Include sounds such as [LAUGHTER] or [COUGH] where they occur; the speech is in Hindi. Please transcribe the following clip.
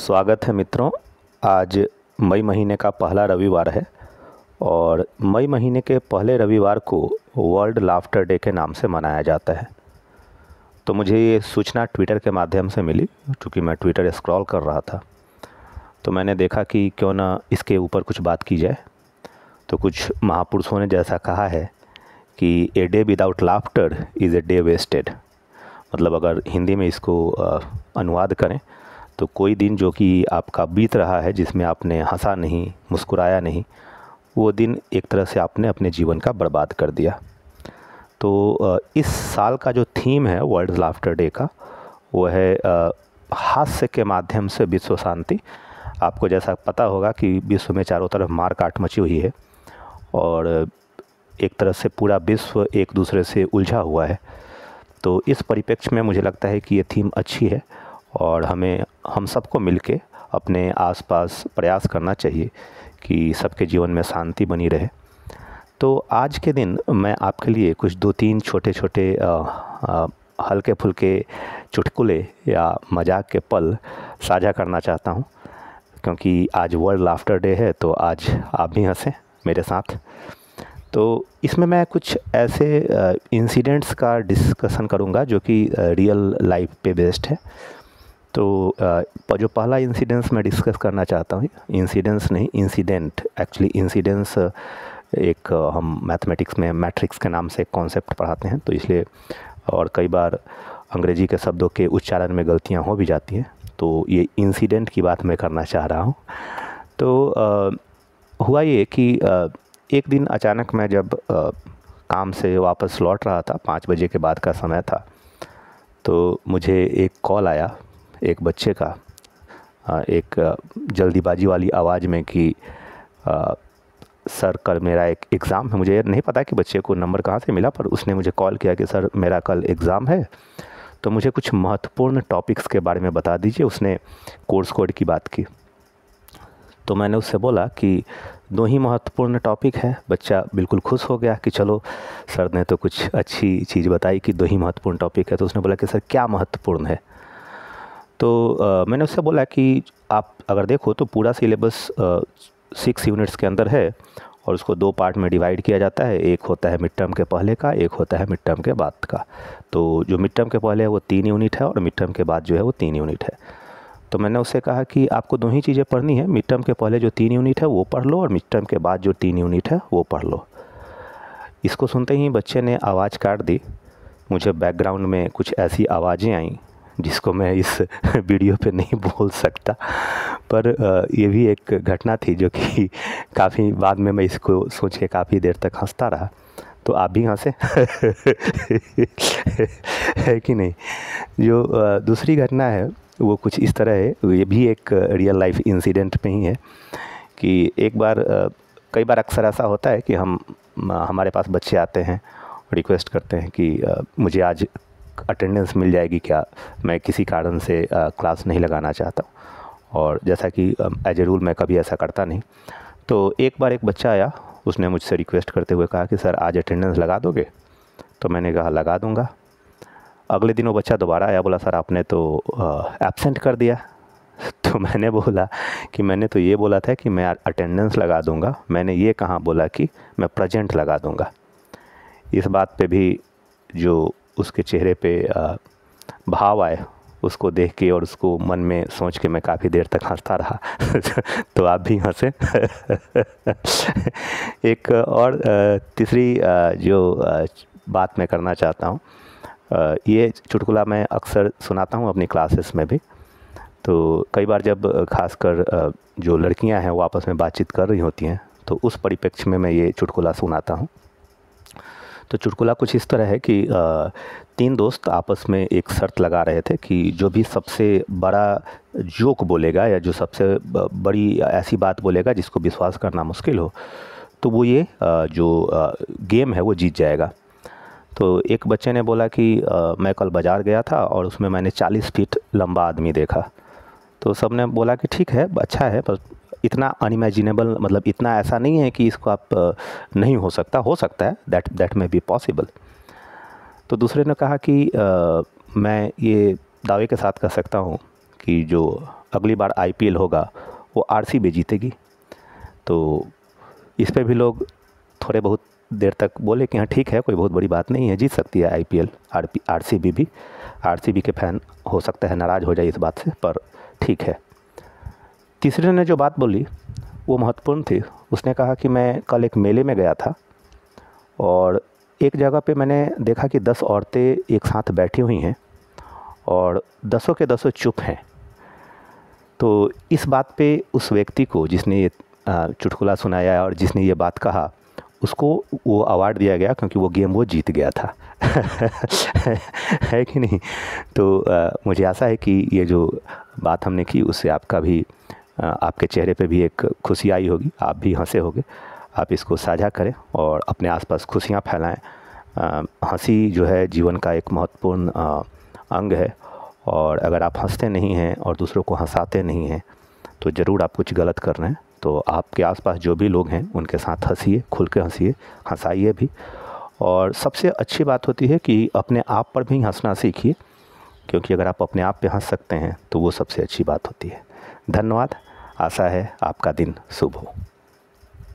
स्वागत है मित्रों आज मई महीने का पहला रविवार है और मई महीने के पहले रविवार को वर्ल्ड लाफ्टर डे के नाम से मनाया जाता है तो मुझे ये सूचना ट्विटर के माध्यम से मिली क्योंकि मैं ट्विटर स्क्रॉल कर रहा था तो मैंने देखा कि क्यों ना इसके ऊपर कुछ बात की जाए तो कुछ महापुरुषों ने जैसा कहा है कि a day without laughter is a day wasted मतलब अगर हिंदी में इसको अनुवाद करें तो कोई दिन जो कि आपका बीत रहा है जिसमें आपने हंसा नहीं मुस्कुराया नहीं वो दिन एक तरह से आपने अपने जीवन का बर्बाद कर दिया तो इस साल का जो थीम है वर्ल्ड लाफ्टर डे का वो है हास्य के माध्यम से विश्व शांति आपको जैसा पता होगा कि विश्व में चारों तरफ मार काट मची हुई है और एक तरह से पूरा विश्व एक दूसरे से उलझा हुआ है तो इस परिप्रेक्ष्य में मुझे लगता है कि ये थीम अच्छी है और हमें हम सबको मिल के अपने आसपास प्रयास करना चाहिए कि सबके जीवन में शांति बनी रहे तो आज के दिन मैं आपके लिए कुछ दो तीन छोटे छोटे हल्के फुलके चुटकुले या मजाक के पल साझा करना चाहता हूँ क्योंकि आज वर्ल्ड लाफ्टर डे है तो आज आप भी हंसें मेरे साथ तो इसमें मैं कुछ ऐसे इंसिडेंट्स का डिस्कशन करूँगा जो कि रियल लाइफ पे बेस्ड है तो जो पहला इंसिडेंस मैं डिस्कस करना चाहता हूँ इंसिडेंस नहीं इंसिडेंट एक्चुअली इंसिडेंस एक हम मैथमेटिक्स में मैट्रिक्स के नाम से एक कॉन्सेप्ट पढ़ाते हैं तो इसलिए और कई बार अंग्रेजी के शब्दों के उच्चारण में गलतियाँ हो भी जाती हैं तो ये इंसिडेंट की बात मैं करना चाह रहा हूँ तो आ, हुआ ये कि आ, एक दिन अचानक मैं जब आ, काम से वापस लौट रहा था पाँच बजे के बाद का समय था तो मुझे एक कॉल आया एक बच्चे का एक जल्दीबाजी वाली आवाज़ में कि सर कल मेरा एक एग्ज़ाम है मुझे नहीं पता कि बच्चे को नंबर कहाँ से मिला पर उसने मुझे कॉल किया कि सर मेरा कल एग्ज़ाम है तो मुझे कुछ महत्वपूर्ण टॉपिक्स के बारे में बता दीजिए उसने कोर्स कोड की बात की तो मैंने उससे बोला कि दो ही महत्वपूर्ण टॉपिक है बच्चा बिल्कुल खुश हो गया कि चलो सर ने तो कुछ अच्छी चीज़ बताई कि दो ही महत्वपूर्ण टॉपिक है तो उसने बोला कि सर क्या महत्वपूर्ण है तो आ, मैंने उससे बोला कि आप अगर देखो तो पूरा सिलेबस सिक्स यूनिट्स के अंदर है और उसको दो पार्ट में डिवाइड किया जाता है एक होता है मिड टर्म के पहले का एक होता है मिड टर्म के बाद का तो जो मिड टर्म के पहले है वो तीन यूनिट है और मिड टर्म के बाद जो है वो तीन यूनिट है तो मैंने उससे कहा कि आपको दो ही चीज़ें पढ़नी है मिड टर्म के पहले जो तीन यूनिट है वो पढ़ लो और मिड टर्म के बाद जो तीन यूनिट है वो पढ़ लो इसको सुनते ही बच्चे ने आवाज़ काट दी मुझे बैकग्राउंड में कुछ ऐसी आवाज़ें आईं जिसको मैं इस [LAUGHS] वीडियो पे नहीं बोल सकता पर ये भी एक घटना थी जो कि [LAUGHS] काफ़ी बाद में मैं इसको सोच के काफ़ी देर तक हंसता रहा तो आप भी हंसे [LAUGHS] है कि नहीं जो दूसरी घटना है वो कुछ इस तरह है ये भी एक रियल लाइफ इंसिडेंट में ही है कि एक बार कई बार अक्सर ऐसा होता है कि हम हमारे पास बच्चे आते हैं रिक्वेस्ट करते हैं कि मुझे आज अटेंडेंस मिल जाएगी क्या मैं किसी कारण से क्लास नहीं लगाना चाहता और जैसा कि एज ए रूल मैं कभी ऐसा करता नहीं तो एक बार एक बच्चा आया उसने मुझसे रिक्वेस्ट करते हुए कहा कि सर आज अटेंडेंस लगा दोगे तो मैंने कहा लगा दूंगा अगले दिन वो बच्चा दोबारा आया बोला सर आपने तो एबसेंट कर दिया [LAUGHS] तो मैंने बोला कि मैंने तो ये बोला था कि मैं अटेंडेंस लगा दूंगा मैंने ये कहाँ बोला कि मैं प्रजेंट लगा दूंगा इस बात पे भी जो उसके चेहरे पे भाव आए उसको देख के और उसको मन में सोच के मैं काफ़ी देर तक हंसता रहा [LAUGHS] तो आप भी हंसे [LAUGHS] एक और तीसरी जो बात मैं करना चाहता हूँ ये चुटकुला मैं अक्सर सुनाता हूँ अपनी क्लासेस में भी तो कई बार जब खासकर जो लड़कियाँ हैं वो आपस में बातचीत कर रही होती हैं तो उस परिप्रेक्ष्य में मैं ये चुटकुला सुनाता हूँ तो चुटकुला कुछ इस तरह है कि तीन दोस्त आपस में एक शर्त लगा रहे थे कि जो भी सबसे बड़ा जोक बोलेगा या जो सबसे बड़ी ऐसी बात बोलेगा जिसको विश्वास करना मुश्किल हो तो वो ये जो गेम है वो जीत जाएगा तो एक बच्चे ने बोला कि मैं कल बाज़ार गया था और उसमें मैंने चालीस फीट लंबा आदमी देखा तो सब ने बोला कि ठीक है अच्छा है पर इतना अनइमेजिनेबल मतलब इतना ऐसा नहीं है कि इसको आप नहीं हो सकता हो सकता है that that may be possible तो दूसरे ने कहा कि आ, मैं ये दावे के साथ कह सकता हूँ कि जो अगली बार आई होगा वो आरसीबी जीतेगी तो इस पर भी लोग थोड़े बहुत देर तक बोले कि हाँ ठीक है कोई बहुत बड़ी बात नहीं है जीत सकती है आई आर सी बी भी बी के फैन हो सकता है नाराज़ हो जाए इस बात से पर ठीक है तीसरे ने जो बात बोली वो महत्वपूर्ण थी उसने कहा कि मैं कल एक मेले में गया था और एक जगह पे मैंने देखा कि दस औरतें एक साथ बैठी हुई हैं और दसों के दसों चुप हैं तो इस बात पे उस व्यक्ति को जिसने ये चुटकुला सुनाया और जिसने ये बात कहा उसको वो अवार्ड दिया गया क्योंकि वो गेम वो जीत गया था [LAUGHS] है कि नहीं तो आ, मुझे आशा है कि ये जो बात हमने की उससे आपका भी आपके चेहरे पे भी एक खुशी आई होगी आप भी हंसे होगे आप इसको साझा करें और अपने आसपास खुशियाँ फैलाएं हंसी जो है जीवन का एक महत्वपूर्ण अंग है और अगर आप हंसते नहीं हैं और दूसरों को हंसाते नहीं हैं तो ज़रूर आप कुछ गलत कर रहे हैं तो आपके आसपास जो भी लोग हैं उनके साथ हंसीए खुल के हंसीए हंसाइए भी और सबसे अच्छी बात होती है कि अपने आप पर भी हंसना सीखिए क्योंकि अगर आप अपने आप पे हंस सकते हैं तो वो सबसे अच्छी बात होती है धन्यवाद आशा है आपका दिन शुभ हो